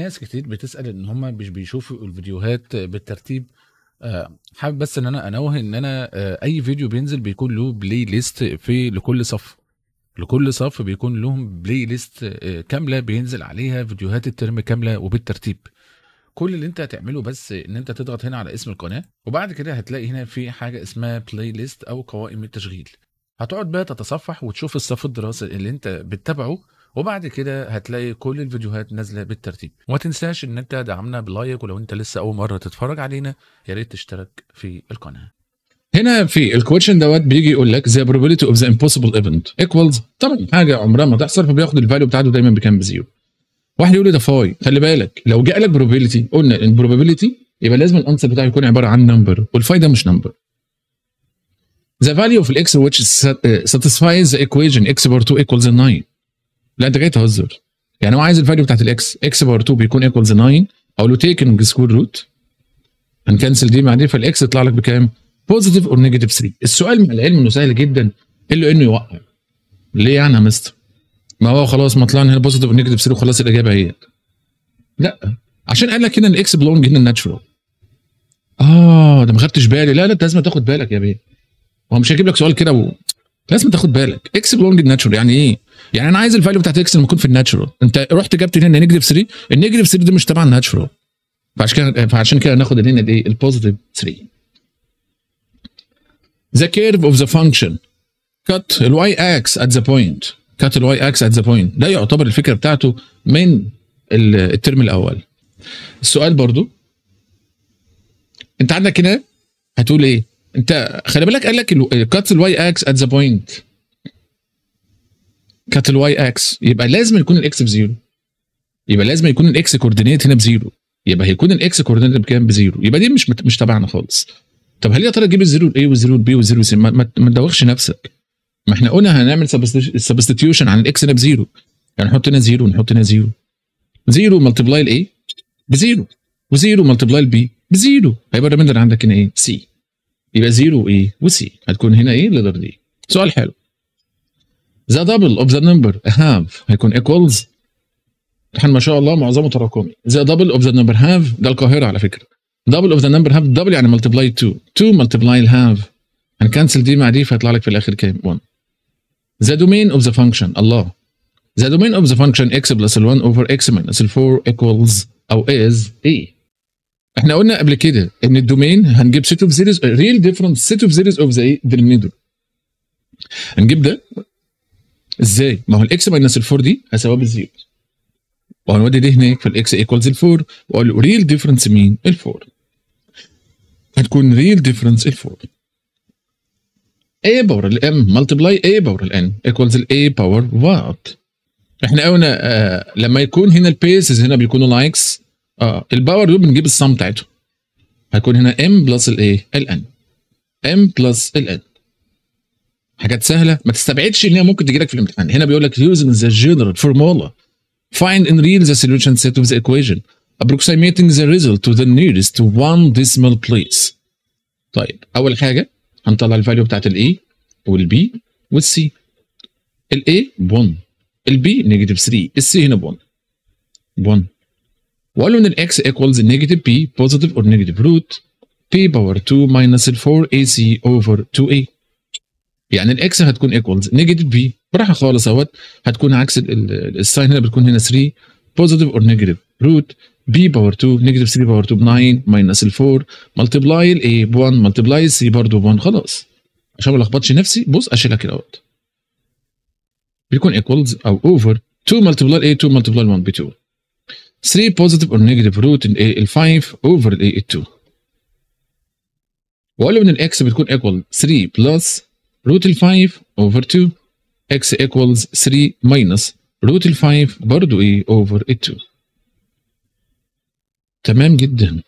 ناس كتير بتسأل إن هم مش بيشوفوا الفيديوهات بالترتيب آه، حابب بس إن أنا أنوه إن أنا آه، أي فيديو بينزل بيكون له بلاي ليست في لكل صف لكل صف بيكون لهم بلاي آه، ليست كاملة بينزل عليها فيديوهات الترم كاملة وبالترتيب كل اللي انت هتعمله بس ان انت تضغط هنا على اسم القناه وبعد كده هتلاقي هنا في حاجه اسمها بلاي ليست او قوائم التشغيل هتقعد بقى تتصفح وتشوف الصف الدراسي اللي انت بتتابعه وبعد كده هتلاقي كل الفيديوهات نازله بالترتيب وما تنساش ان انت دعمنا بلايك ولو انت لسه اول مره تتفرج علينا يا ريت تشترك في القناه هنا في الكويشن دوت بيجي يقول لك the probability اوف ذا impossible event equals طبعا حاجه عمرها ما تحصل فبياخد الفاليو بتاعته دايما بكام بزيرو واحد يقول لي ده فاي خلي بالك لو جاء لك probability قلنا ان probability يبقى لازم الانسر بتاعه يكون عباره عن نمبر والفاي ده مش نمبر the value of x which satisfies the equation x over 2 equals 9 لا انت جاي تهزر يعني هو عايز الفاليو بتاعت الاكس اكس باور 2 بيكون ايكوالز 9 اقول له تيكن سكوير روت هنكنسل دي مع دي فالاكس يطلع لك بكام؟ بوزيتيف اور نيجاتيف 3 السؤال مع العلم انه سهل جدا الا انه يوقع ليه يعني يا مستر؟ ما هو خلاص ما طلعنا هنا بوزيتيف اور نيجاتيف 3 وخلاص الاجابه هي لا عشان قال لك هنا الاكس بلونج هنا الناتشورال اه ده ما خدتش بالي لا لا انت لازم تاخد بالك يا بيه هو مش هيجيب لك سؤال كده لازم تاخد بالك اكس بلونج ناتشورال يعني ايه؟ يعني انا عايز الفاليو بتاعت اكس لما يكون في الناتشورال انت رحت جبت هنا نيجاتيف 3 النيجاتيف 3 ده مش تبع الناتشورال فعشان كده فعشان كده ناخد هنا الايه؟ البوزيتيف 3 ذا كيرف اوف ذا فانكشن كات الواي اكس ات ذا بوينت كات الواي اكس ات ذا بوينت ده يعتبر الفكره بتاعته من الترم الاول السؤال برضو انت عندك هنا هتقول ايه انت خلي بالك قال لك كات الواي اكس ات ذا بوينت كات الواي اكس يبقى لازم يكون الاكس بزيرو يبقى لازم يكون الاكس كوردينيت هنا بزيرو يبقى هيكون الاكس كوردينيت بكام بزيرو يبقى دي مش مش تبعنا خالص طب هل يا ترى تجيب الزيرو الاي والزيرو البي والزيرو سي ما, تدوخش نفسك ما احنا قلنا هنعمل سبستيوشن عن الاكس هنا بزيرو يعني نحط هنا زيرو نحط هنا زيرو زيرو ملتبلاي الاي بزيرو وزيرو ملتبلاي البي بزيرو هيبقى الريمندر عندك هنا ايه سي يبقى زيرو ايه وسي هتكون هنا ايه لتر دي سؤال حلو ذا دبل اوف ذا نمبر هاف هيكون ايكوالز احنا ما شاء الله معظمه تراكمي ذا دبل اوف ذا نمبر هاف ده القاهره على فكره دبل اوف ذا نمبر هاف دبل يعني ملتبلاي 2 2 ملتبلاي الهاف هنكنسل دي مع دي فيطلع لك في الاخر كام 1 ذا دومين اوف ذا فانكشن الله ذا دومين اوف ذا فانكشن اكس بلس ال1 اوفر اكس minus ال4 ايكوالز او از ايه احنا قلنا قبل كده ان الدومين هنجيب سيت اوف سيريز ريل ديفرنس سيت اوف سيريز اوف ذا ايه دينومينيتور هنجيب ده ازاي؟ ما هو الاكس ماينس ال4 دي هساويها بالزيرو وهنودي دي هناك فالاكس ايكوالز ال4 واقول له ريل ديفرنس مين؟ ال4 هتكون ريل ديفرنس ال4 a باور الام ملتبلاي a باور الان ايكوالز A باور وات احنا قلنا آه لما يكون هنا البيسز هنا بيكونوا لايكس اه الباور دول بنجيب الصم بتاعتهم هيكون هنا ام بلس الايه الان ام بلس الان حاجات سهله ما تستبعدش ان هي ممكن تجي لك في الامتحان هنا بيقول لك using the general formula find and read the solution set of the equation approximating the result to the nearest one decimal place طيب اول حاجه هنطلع الفاليو بتاعت الاي والبي والسي الاي 1 البي نيجاتيف 3 السي هنا ب 1 1 وقال له ان الاكس ايكوالز نيجاتيف بي بوزيتيف اور نيجاتيف روت بي باور 2 ماينس 4 اي سي اوفر 2 اي يعني الاكس هتكون ايكوالز نيجاتيف بي براحه خالص اهوت هتكون عكس الساين هنا بتكون هنا 3 بوزيتيف اور نيجاتيف روت بي باور 2 نيجاتيف 3 باور 2 ب 9 ماينس 4 ملتبلاي الاي ب 1 ملتبلاي السي برضه ب 1 خلاص عشان ما الخبطش نفسي بص اشيلها كده اهوت بيكون ايكوالز او اوفر 2 ملتبلاي الاي 2 ملتبلاي 1 ب 2 3 positive or negative root in al5 over al2 واقول له ان الاكس بتكون equal 3 plus root 5 over 2 x equals 3 minus root 5 برضو a over a 2 تمام جدا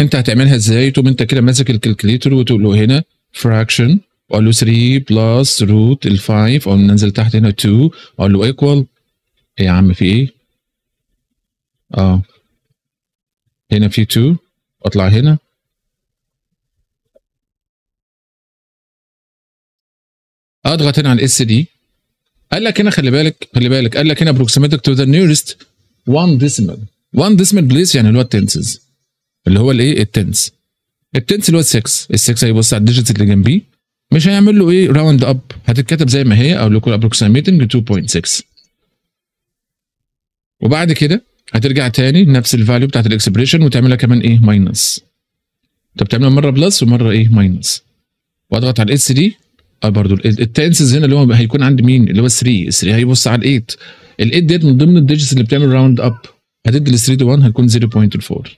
انت هتعملها ازاي؟ تقوم انت كده ماسك الكالكليتر وتقول له هنا fraction وقال له 3 بلس روت 5 او ننزل تحت هنا 2 اقول له ايكوال ايه يا عم في ايه؟ اه هنا في 2 اطلع هنا آه، اضغط هنا على الاس دي قال لك هنا خلي بالك خلي بالك قال لك هنا بروكسيمتك تو ذا نيرست 1 ديسيمال 1 ديسيمال بليس يعني اللي هو التنسز اللي هو الايه التنس التنس اللي هو 6 ال 6 هيبص على الديجيتس اللي جنبيه مش هيعمل له ايه راوند اب هتتكتب زي ما هي اقول لكم ابروكسيمتنج 2.6 وبعد كده هترجع تاني نفس الفاليو بتاعت الاكسبريشن وتعملها كمان ايه ماينس طب تعملها مره بلس ومره ايه ماينس واضغط على الاس دي اه برضه التنسز هنا اللي هو هيكون عند مين اللي هو 3 3 هيبص علي الايت الايت ديت من ضمن الديجيتس اللي بتعمل راوند اب هتدي ال 3 دي 1 هتكون 0.4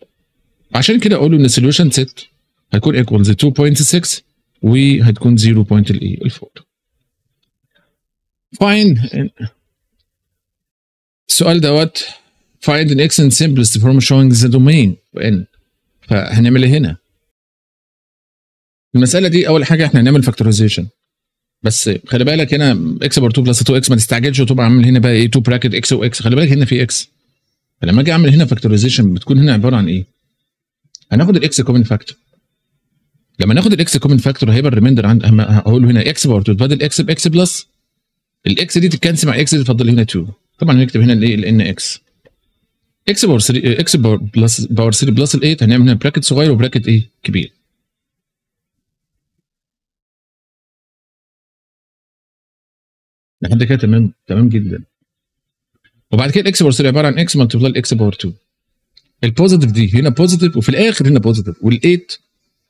عشان كده اقول ان السوليوشن ست هيكون ايكوالز 2.6 وهتكون 0.4 فاين السؤال دوت find an and simplest from showing the domain n فهنعمل ايه هنا؟ المساله دي اول حاجه احنا هنعمل فاكتورايزيشن بس خلي بالك هنا اكس بار 2 بلس 2 اكس ما تستعجلش وتبقى عامل هنا بقى ايه 2 براكت اكس واكس خلي بالك هنا في اكس فلما اجي اعمل هنا فاكتورايزيشن بتكون هنا عباره عن ايه؟ هناخد الاكس كومن فاكتور لما ناخد الاكس كومن فاكتور هيبقى الريميندر عند هقول هنا اكس بار 2 بدل اكس باكس بلس الاكس دي تتكنسل مع اكس دي تفضل هنا 2 طبعا نكتب هنا الايه الان اكس اكس باور 3 اكس باور بلس باور 3 بلس ال 8 هنعمل هنا براكت صغير وبراكت ايه كبير لحد كده تمام تمام جدا وبعد كده الاكس باور 3 عباره عن اكس ملتبلاي الاكس باور 2 البوزيتيف دي هنا بوزيتيف وفي الاخر هنا بوزيتيف وال8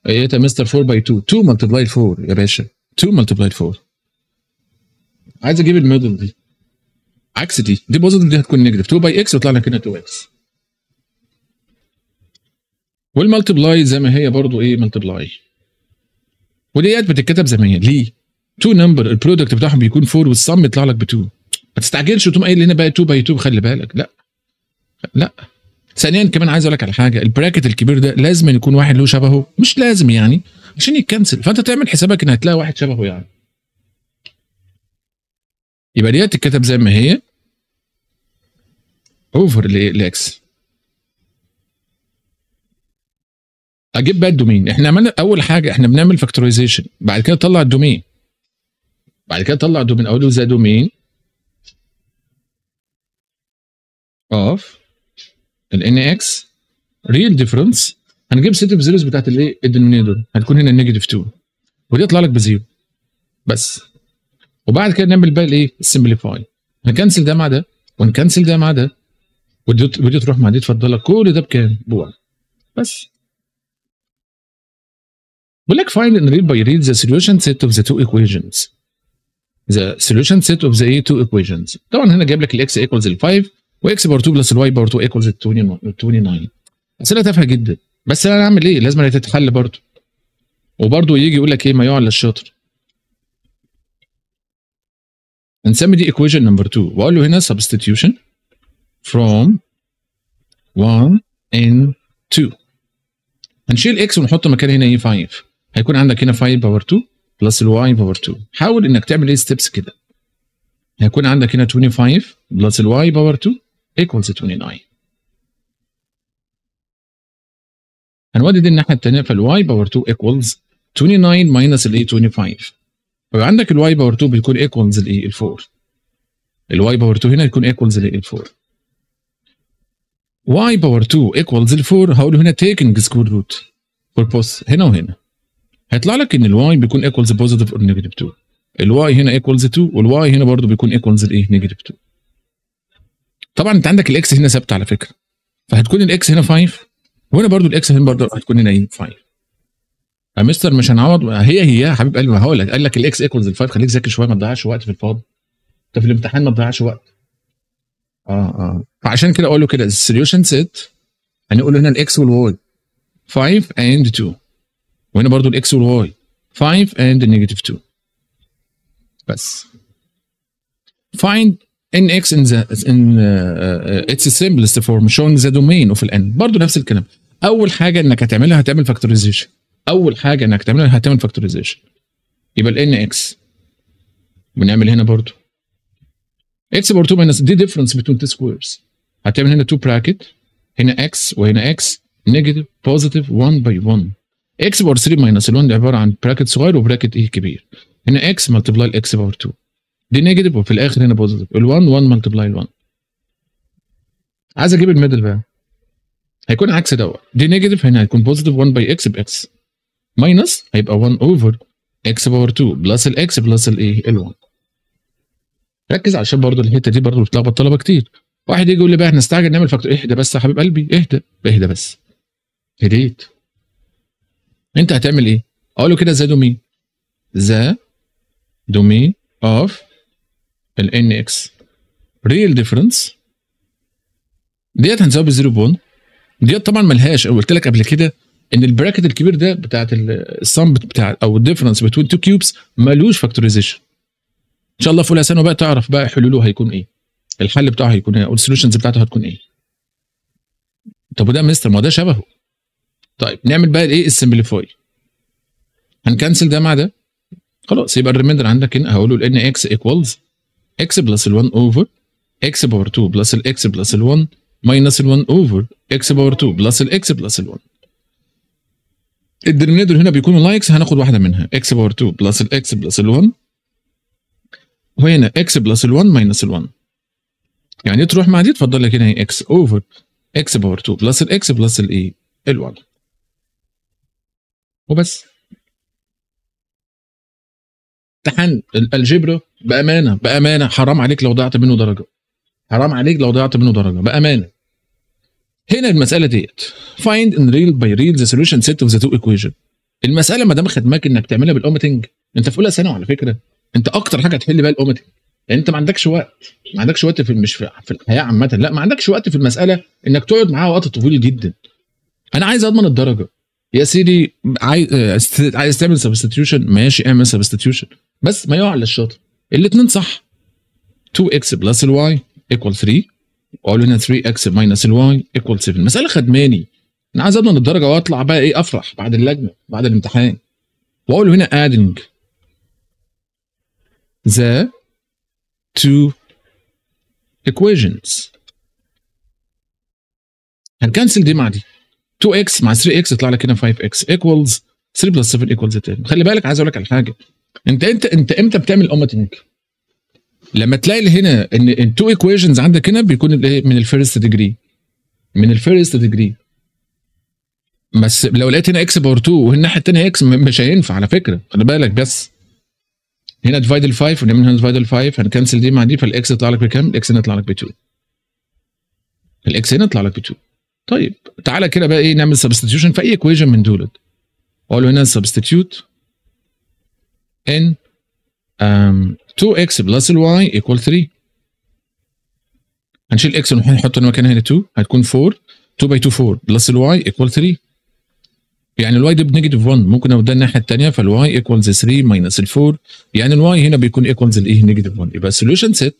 ايتها مستر 4 باي 2 2 ملتبلاي 4 يا باشا 2 ملتبلاي 4 عايز اجيب الميدل دي عكس دي دي بوزيتيف دي هتكون نيجاتيف 2 باي اكس يطلع لك هنا 2 اكس والمالتبلاي زي ما هي برضو ايه مالتبلاي وديت بتتكتب زي ما هي ليه؟ 2 نمبر البرودكت بتاعهم بيكون 4 والسم يطلع لك ب 2 ما تستعجلش وتقوم قايل هنا بقى 2 باي 2 خلي بالك لا لا ثانيا كمان عايز اقول لك على حاجه البراكت الكبير ده لازم يكون واحد له شبهه مش لازم يعني عشان يتكنسل فانت تعمل حسابك ان هتلاقي واحد شبهه يعني يبقى دي هتتكتب زي ما هي اوفر الاكس اجيب بقى الدومين احنا عملنا اول حاجه احنا بنعمل فاكتورايزيشن بعد كده طلع الدومين بعد كده طلع دومين اقول له زي دومين اوف ال ان اكس ريل ديفرنس هنجيب سيت اوف زيروز بتاعت الايه دول هتكون هنا نيجاتيف 2 ودي يطلع لك بزيرو بس وبعد كده نعمل بقى الايه السمبليفاي نكنسل ده مع ده ونكنسل ده مع ده ودي تروح مع دي لك كل ده بكام؟ ب بس بقول لك ان ريد باي ريد ذا سوليوشن سيت اوف ذا تو ايكويشنز ذا سوليوشن سيت اوف ذا اي تو ايكويشنز طبعا هنا جايب لك الاكس ايكوالز ال 5 واكس باور 2 بلس الواي باور 2 ايكوالز 29 اسئله تافهه جدا بس انا اعمل ايه؟ لازم تتحل برضه وبرضه يجي يقول لك ايه ما يعلى الشاطر نسمي دي equation number 2 واقول له هنا substitution from 1 in 2 هنشيل x ونحط مكان هنا ايه e 5 هيكون عندك هنا 5 باور 2 بلس الواي باور 2 حاول انك تعمل ايه ستيبس كده هيكون عندك هنا 25 بلس الواي باور 2 ايكوالز 29 هنودي دي الناحيه الثانيه فالواي باور 2 ايكوالز 29 ماينس a 25 عندك الواي باور 2 بيكون ايكوالز الاي ال 4 الواي باور 2 هنا يكون ايكوالز لايه؟ 4 واي باور 2 ايكوالز ال 4 هقول هنا تيكنج سكوير روت فور بوس هنا وهنا هيطلع لك ان الواي بيكون ايكوالز بوزيتيف اور نيجاتيف 2 الواي هنا ايكوالز 2 والواي هنا برضه بيكون ايكوالز الاي نيجاتيف 2 طبعا انت عندك الاكس هنا ثابته على فكره فهتكون الاكس هنا 5 وهنا برضه الاكس هنا برضه هتكون هنا ايه 5 يا آه، مستر مش هنعوض هي هي يا حبيب قلبي ما هقول لك قال لك الاكس ايكوالز ال5 خليك ذاكر شويه ما تضيعش وقت في الفاضي انت في الامتحان ما تضيعش وقت اه اه فعشان كده اقول له كده السوليوشن سيت هنقول هنا الاكس والواي 5 اند 2 وهنا برضو الاكس والواي 5 اند نيجاتيف 2 بس فايند ان اكس ان ان اتس سمبلست فورم شون ذا دومين اوف الان برضو برضه نفس الكلام اول حاجه انك هتعملها هتعمل فاكتوريزيشن اول حاجه انك تعملها هتعمل فاكتوريزيشن يبقى الان اكس بنعمل هنا برضو اكس باور 2 ماينس دي ديفرنس بين تو سكويرز هتعمل هنا 2 براكت هنا اكس وهنا اكس نيجاتيف بوزيتيف 1 باي 1 اكس باور 3 ماينس ال1 دي عباره عن براكت صغير وبراكت ايه e كبير هنا اكس ملتبلاي الاكس باور 2 دي نيجاتيف وفي الاخر هنا بوزيتيف ال1 1 ملتبلاي ال1 عايز اجيب الميدل بقى هيكون عكس دوت دي نيجاتيف هنا هيكون بوزيتيف 1 باي اكس باكس ماينس هيبقى 1 اوفر اكس باور 2 بلس الاكس بلس الايه ال1 ركز عشان برضه الحته دي برضه بتلخبط طلبه كتير واحد يجي يقول لي بقى احنا نستعجل نعمل فاكتور اهدى بس يا حبيب قلبي اهدى اهدى بس هديت انت هتعمل ايه اقول له كده ذا دومين ذا دومين اوف ال ان اكس ريل ديفرنس ديت هنساويها ب 0.1 ديت طبعا ملهاش قلت لك قبل كده ان البراكت الكبير ده بتاعت السم بتاع او الديفرنس بتوين تو كيوبس مالوش فاكتوريزيشن ان شاء الله في اولى ثانوي بقى تعرف بقى حلوله هيكون ايه الحل بتاعه هيكون ايه السوليوشنز بتاعته هتكون ايه طب وده مستر ما ده شبهه طيب نعمل بقى الايه السمبليفاي هنكنسل ده مع ده خلاص يبقى الريميندر عندك هنا هقول له اكس ايكوالز اكس بلس ال1 اوفر اكس باور 2 بلس الاكس بلس ال1 ماينس ال1 اوفر اكس باور 2 بلس الاكس بلس ال1 الدينومينيتور هنا بيكونوا لايكس هناخد واحده منها اكس باور 2 بلس الاكس بلس ال1 وهنا اكس بلس ال1 ماينس ال1 يعني تروح مع دي تفضل لك هنا هي اكس اوفر اكس باور 2 بلس الاكس بلس الاي ال1 وبس امتحان الجبر بامانه بامانه حرام عليك لو ضيعت منه درجه حرام عليك لو ضيعت منه درجه بامانه هنا المساله ديت فايند ان ريل باي ريل ذا سوليوشن سيت اوف ذا تو ايكويشن المساله ما دام خدماك انك تعملها بالاوميتنج انت في اولى ثانوي على فكره انت اكتر حاجه هتحل بيها الاوميتنج يعني انت ما عندكش وقت ما عندكش وقت في مش في, الحياه عامه لا ما عندكش وقت في المساله انك تقعد معاها وقت طويل جدا انا عايز اضمن الدرجه يا سيدي عايز آه، عايز تعمل سبستيوشن ماشي اعمل سبستيوشن بس ما يقع على الشاطر الاثنين صح 2x بلس الواي ايكوال 3 وقالوا لنا 3x ماينس الواي ايكوال 7 مساله خدماني انا عايز اضمن الدرجه واطلع بقى ايه افرح بعد اللجنه بعد الامتحان واقول هنا ادنج ذا تو ايكويشنز هنكنسل دي مع دي 2x مع 3x يطلع لك هنا 5x ايكوالز 3 بلس 7 ايكوالز 10 خلي بالك عايز اقول لك على حاجه انت انت انت امتى بتعمل اوماتنج؟ لما تلاقي هنا ان التو ايكويشنز عندك هنا بيكون من الفيرست ديجري من الفيرست ديجري بس لو لقيت هنا اكس باور 2 وهنا الناحيه الثانيه اكس مش هينفع على فكره خلي بالك بس هنا ديفايد ال 5 ونعمل هنا ديفايد ال 5 هنكنسل دي مع دي فالاكس يطلع لك بكام؟ الاكس هنا يطلع لك ب 2 الاكس هنا يطلع لك ب 2 طيب تعالى كده بقى ايه نعمل سبستيوشن في اي ايكويشن من دولت اقول له هنا سبستيوت ان um, 2x بلس الواي ايكوال 3 هنشيل x ونحط مكانها هنا 2 هتكون 4 2 باي 2 4 بلس الواي ايكوال 3 يعني الواي ده بنيجاتيف 1 ممكن اوديها الناحيه الثانيه فالواي ايكوالز 3 ماينس ال 4 يعني الواي هنا بيكون ايكوالز الايه نيجاتيف 1 يبقى السوليوشن set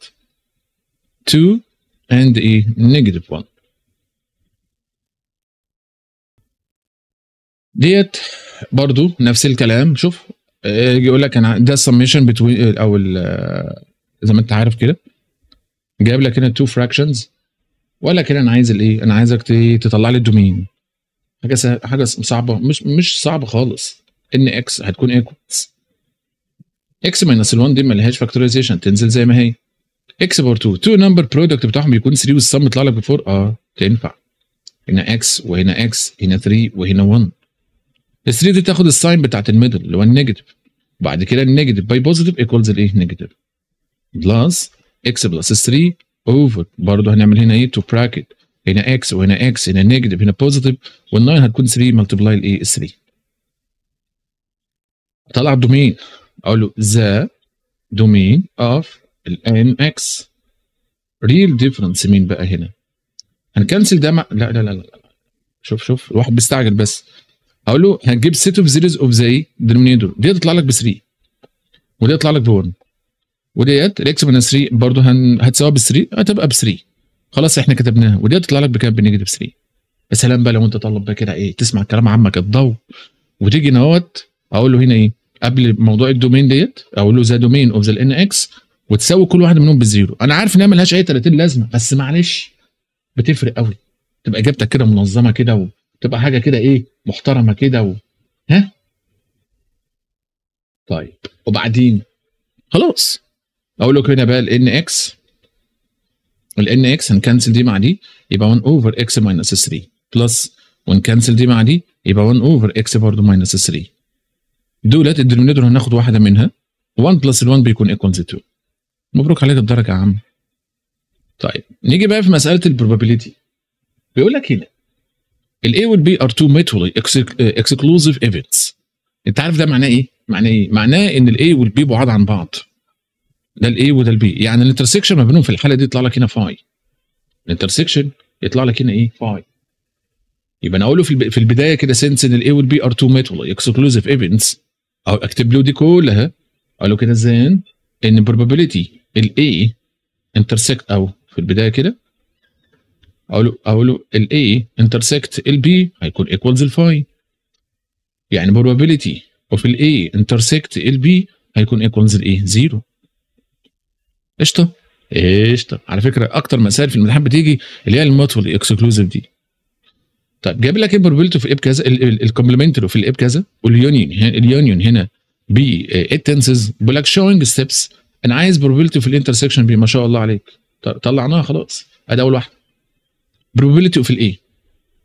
2 and a e negative 1 ديت برضو نفس الكلام شوف آه، يقول لك انا ده السميشن آه، بتوين او زي آه، ما انت عارف كده جايب لك هنا تو فراكشنز وقال لك هنا انا عايز الايه انا عايزك تطلع لي الدومين حاجه حاجه صعبه مش مش صعبه خالص ان اكس هتكون ايكوالز اكس ماينس ال1 دي ما لهاش فاكتورايزيشن تنزل زي ما هي اكس بار 2 2 نمبر برودكت بتاعهم بيكون 3 والسم يطلع لك ب 4 اه تنفع هنا اكس وهنا اكس هنا 3 وهنا 1 ال3 دي تاخد الساين بتاعت الميدل اللي هو النيجاتيف وبعد كده النيجاتيف باي بوزيتيف ايكوالز الايه نيجاتيف بلس اكس بلس 3 اوفر برضه هنعمل هنا ايه تو براكت هنا اكس وهنا اكس هنا نيجاتيف هنا بوزيتيف وال9 هتكون 3 ملتبلاي الايه 3 طلع الدومين اقول له ذا دومين اوف الان اكس ريل ديفرنس مين بقى هنا هنكنسل ده مع لا لا لا لا شوف شوف الواحد بيستعجل بس اقول له هنجيب سيت اوف زيروز اوف زي دينومينيتور دي تطلع لك ب 3 ودي تطلع لك ب1 وديت الاكس من 3 برضه هن... هتساويها ب 3 هتبقى ب 3 خلاص احنا كتبناها ودي تطلع لك بكام بنيجاتيف 3 يا سلام بقى لو انت طالب بقى كده ايه تسمع كلام عمك الضو وتيجي نوت اقول له هنا ايه قبل موضوع الدومين ديت اقول له ذا دومين اوف ذا ان اكس وتساوي كل واحده منهم بزيرو انا عارف هي ملهاش اي 30 لازمه بس معلش بتفرق قوي تبقى اجابتك كده منظمه كده وتبقى حاجه كده ايه محترمه كده و... ها طيب وبعدين خلاص اقول لك هنا بقى الـ اكس الان اكس هنكنسل دي مع دي يبقى 1 اوفر اكس ماينس 3 بلس ونكنسل دي مع دي يبقى 1 اوفر اكس برضه ماينس 3 دولت الدينومينيتور هناخد واحده منها 1 بلس ال1 بيكون ايكوالز 2 مبروك عليك الدرجه يا عم طيب نيجي بقى في مساله البروبابيليتي بيقول لك هنا الـ A وال B are two mutually uh, exclusive events انت عارف ده معناه ايه؟ معناه ايه؟ معناه ان الـ A وال B بعاد عن بعض ده الـ A وده الـ B يعني الانترسكشن ما بينهم في الحاله دي يطلع لك هنا فاي الانترسكشن يطلع لك هنا ايه؟ فاي يبقى انا اقول له في البدايه كده سنس ان الاي والبي ار تو ميتال اكسكلوزيف ايفنتس او اكتب له دي كلها اقول له كده زين ان probability الاي انترسكت او في البدايه كده اقول له اقول له الاي انترسكت البي هيكون ايكوالز الفاي يعني probability اوف الاي انترسكت البي هيكون ايكوالز الايه زيرو قشطه قشطه على فكره اكتر مسائل في الامتحان بتيجي اللي هي الموتفول اكسكلوزيف دي طيب جايب لك ايه probability في الاب بكذا الكومبلمنتري في الاب بكذا واليونيون اليونيون هنا بي تنسز آه، بيقول لك شوينج ستيبس انا عايز probability في الانترسكشن بي ما شاء الله عليك طلعناها خلاص ادي اول واحده probability اوف الاي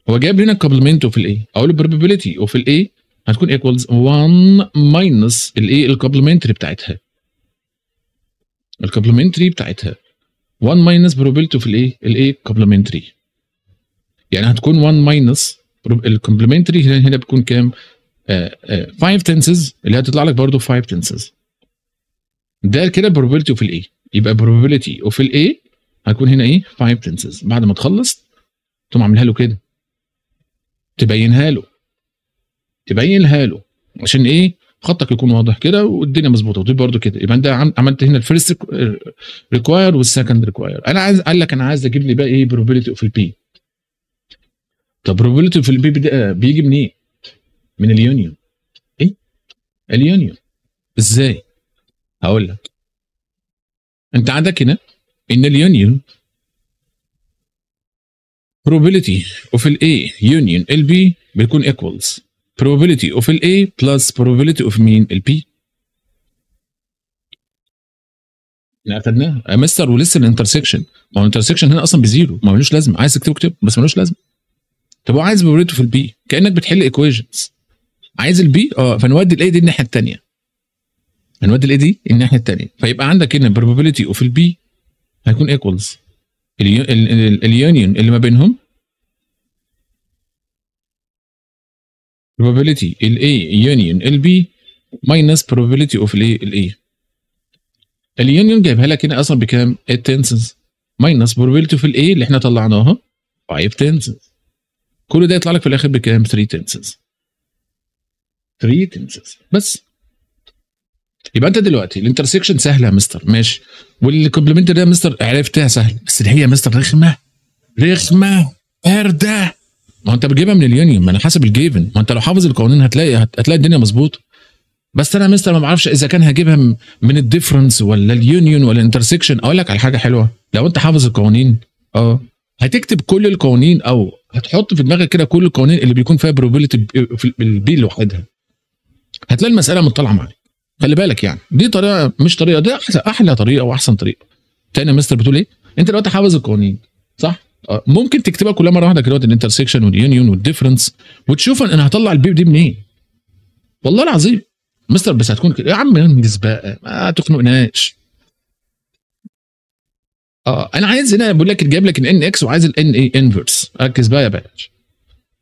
هو جايب لنا complement اوف اقول له البروبابيلتي اوف الاي هتكون ايكوالز 1 ماينس الاي الكومبلمنتري بتاعتها الكومبلمنتري بتاعتها 1 ماينس probability اوف الاي الاي complementary يعني هتكون 1 ماينس الكومبلمنتري هنا بتكون كام 5 آه، تنسز آه، اللي هتطلع لك برضه 5 تنسز ده كده probability اوف الاي يبقى probability اوف الاي هتكون هنا ايه 5 تنسز بعد ما تخلص تقوم عاملها له كده تبينها له تبينها له عشان ايه خطك يكون واضح كده والدنيا مظبوطه ودي برضه كده يبقى انت عملت هنا الفيرست ريكواير والسكند ريكواير انا عايز قال لك انا عايز اجيب لي بقى ايه بروبابيلتي اوف البي طب بروبابيلتي اوف البي بيجي منين؟ إيه؟ من اليونيون ايه؟ اليونيون ازاي؟ هقول لك انت عندك هنا ان اليونيون probability of A union B بيكون equals probability of A plus probability of مين B احنا اخدناها يا مستر ولسه الانترسكشن ما هو الانترسكشن هنا اصلا بزيرو ما ملوش لازمه عايز تكتبه اكتبه بس ملوش لازمه طب هو عايز بروبابيلتي في البي كانك بتحل ايكويشنز عايز البي اه فنودي الاي دي الناحيه الثانيه هنودي الاي دي الناحيه الثانيه فيبقى عندك هنا probability اوف البي هيكون ايكوالز اليونيون اللي ما بينهم probability ال A union ال B minus probability of ال A ال A e. اليونيون جايبها لك هنا اصلا بكام؟ 8 تنسز minus probability of ال A اللي احنا طلعناها 5 تنسز كل ده يطلع لك في الاخر بكام؟ 3 تنسز 3 تنسز بس يبقى انت دلوقتي الانترسكشن سهله يا مستر ماشي والكومبلمنت ده يا مستر عرفتها سهل بس اللي هي يا مستر رخمه رخمه بارده ما انت بتجيبها من اليونيون ما انا حاسب الجيفن ما انت لو حافظ القوانين هتلاقي هتلاقي الدنيا مظبوطه بس انا يا مستر ما بعرفش اذا كان هجيبها من الديفرنس ولا اليونيون ولا الانترسكشن اقول لك على حاجه حلوه لو انت حافظ القوانين اه هتكتب كل القوانين او هتحط في دماغك كده كل القوانين اللي بيكون فيها في البي لوحدها هتلاقي المساله مطلعه معاك خلي بالك يعني دي طريقه مش طريقه دي احلى احلى طريقه واحسن طريقه تاني يا مستر بتقول ايه انت دلوقتي حافظ القوانين صح آه، ممكن تكتبها كلها مره واحده كده الانترسكشن واليونيون والديفرنس وتشوف انا هطلع البيب دي منين إيه؟ والله العظيم مستر بس هتكون كده يا عم انجز بقى ما تخنقناش اه انا عايز هنا بقول لك جايب لك الان اكس وعايز الان اي انفرس ركز بقى يا باشا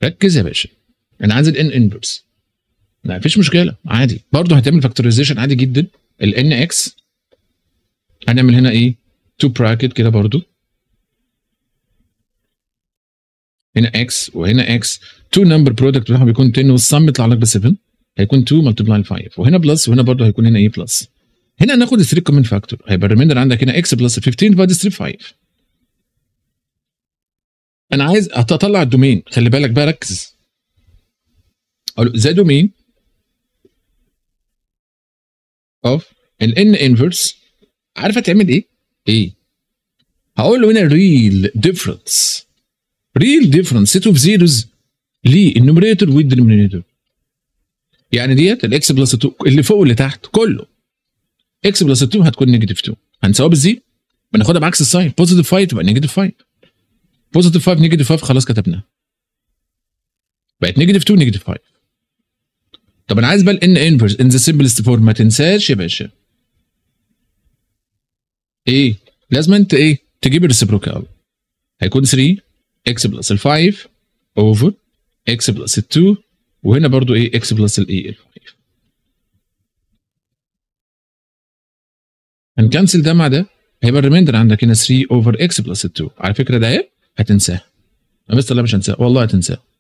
ركز يا باشا انا عايز الان انفرس ما فيش مشكله عادي برضه هتعمل فاكتوريزيشن عادي جدا ال ان اكس هنعمل هنا ايه تو براكت كده برضه هنا اكس وهنا اكس تو نمبر برودكت بتاعهم بيكون 10 والسم يطلع لك ب 7 هيكون 2 ملتبلاي 5 وهنا بلس وهنا برضه هيكون هنا ايه بلس هنا ناخد 3 كومن فاكتور هيبقى الريميندر عندك هنا اكس بلس 15 بعد 3 5 انا عايز اطلع الدومين خلي بالك بقى ركز زي دومين اوف ان انفرس عارفه تعمل ايه؟ ايه؟ هقول له هنا ريل ديفرنس ريل ديفرنس سيت اوف زيروز للنوميريتور والدنومريتور يعني ديت الاكس بلس 2 اللي فوق واللي تحت كله اكس بلس 2 هتكون نيجاتيف 2 هنساويها بالزيرو بناخدها بعكس الساين بوزيتيف 5 تبقى نيجاتيف 5 بوزيتيف 5 نيجاتيف 5 خلاص كتبناها بقت نيجاتيف 2 نيجاتيف 5 طب انا عايز بقى الان انفرس ان ذا سيمبلست فورم ما تنساش يا باشا ايه لازم انت ايه تجيب الريسبروكال هيكون 3 اكس بلس ال 5 اوفر اكس بلس ال 2 وهنا برضو ايه اكس بلس ال 5 هنكنسل ده مع ده هيبقى الريميندر عندك هنا 3 اوفر اكس بلس ال 2 على فكره ده ايه هتنساه يا مستر لا مش هنساه والله هتنساه